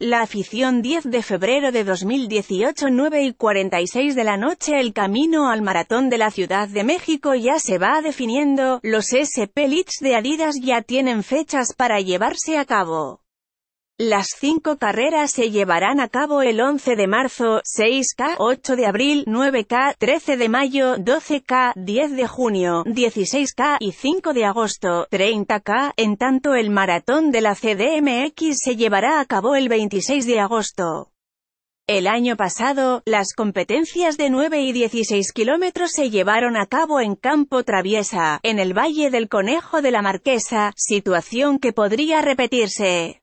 La afición 10 de febrero de 2018 9 y 46 de la noche El camino al maratón de la Ciudad de México ya se va definiendo, los SP Leads de Adidas ya tienen fechas para llevarse a cabo. Las cinco carreras se llevarán a cabo el 11 de marzo, 6K, 8 de abril, 9K, 13 de mayo, 12K, 10 de junio, 16K y 5 de agosto, 30K. En tanto el maratón de la CDMX se llevará a cabo el 26 de agosto. El año pasado, las competencias de 9 y 16 kilómetros se llevaron a cabo en Campo Traviesa, en el Valle del Conejo de la Marquesa, situación que podría repetirse.